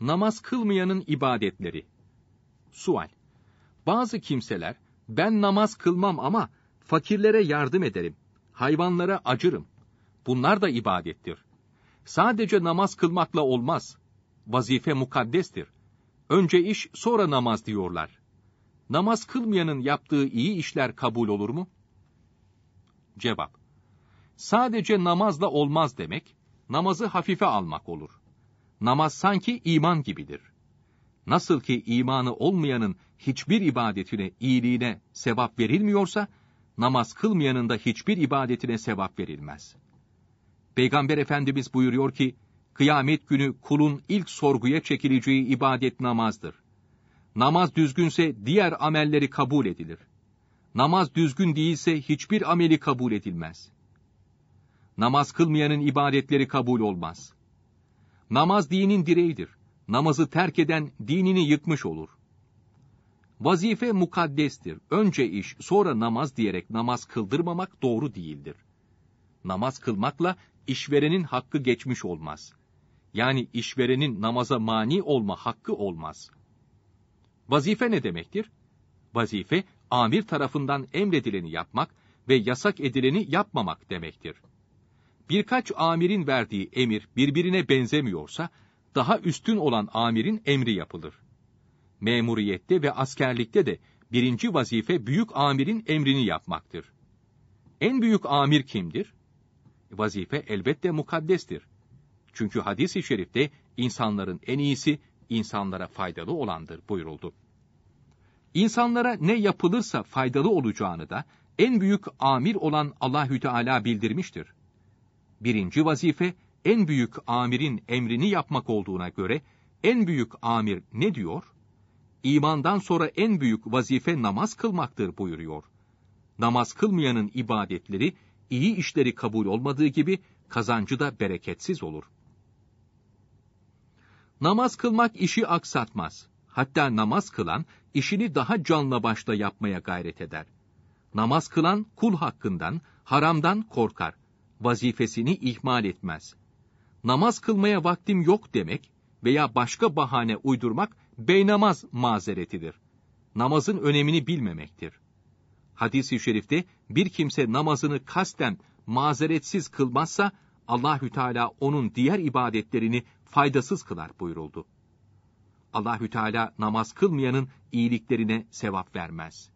Namaz kılmayanın ibadetleri. Sual. Bazı kimseler, ben namaz kılmam ama fakirlere yardım ederim, hayvanlara acırım. Bunlar da ibadettir. Sadece namaz kılmakla olmaz. Vazife mukaddestir. Önce iş sonra namaz diyorlar. Namaz kılmayanın yaptığı iyi işler kabul olur mu? Cevap. Sadece namazla olmaz demek, namazı hafife almak olur.'' namaz sanki iman gibidir. Nasıl ki imanı olmayanın hiçbir ibadetine, iyiliğine sevap verilmiyorsa, namaz kılmayanın da hiçbir ibadetine sevap verilmez. Peygamber Efendimiz buyuruyor ki, kıyamet günü kulun ilk sorguya çekileceği ibadet namazdır. Namaz düzgünse diğer amelleri kabul edilir. Namaz düzgün değilse hiçbir ameli kabul edilmez. Namaz kılmayanın ibadetleri kabul olmaz. Namaz dinin direğidir. Namazı terk eden dinini yıkmış olur. Vazife mukaddestir. Önce iş, sonra namaz diyerek namaz kıldırmamak doğru değildir. Namaz kılmakla işverenin hakkı geçmiş olmaz. Yani işverenin namaza mani olma hakkı olmaz. Vazife ne demektir? Vazife, amir tarafından emredileni yapmak ve yasak edileni yapmamak demektir birkaç amirin verdiği emir birbirine benzemiyorsa, daha üstün olan amirin emri yapılır. Memuriyette ve askerlikte de birinci vazife büyük amirin emrini yapmaktır. En büyük amir kimdir? Vazife elbette mukaddestir. Çünkü hadis-i şerifte insanların en iyisi insanlara faydalı olandır buyuruldu. İnsanlara ne yapılırsa faydalı olacağını da en büyük amir olan Allahü Teala bildirmiştir. Birinci vazife en büyük amirin emrini yapmak olduğuna göre en büyük amir ne diyor? İmandan sonra en büyük vazife namaz kılmaktır buyuruyor. Namaz kılmayanın ibadetleri, iyi işleri kabul olmadığı gibi kazancı da bereketsiz olur. Namaz kılmak işi aksatmaz. Hatta namaz kılan işini daha canlı başta yapmaya gayret eder. Namaz kılan kul hakkından, haramdan korkar vazifesini ihmal etmez. Namaz kılmaya vaktim yok demek veya başka bahane uydurmak beynamaz mazeretidir. Namazın önemini bilmemektir. Hadis-i şerifte bir kimse namazını kasten mazeretsiz kılmazsa Allahü Teala onun diğer ibadetlerini faydasız kılar buyuruldu. Allahü Teala namaz kılmayanın iyiliklerine sevap vermez.''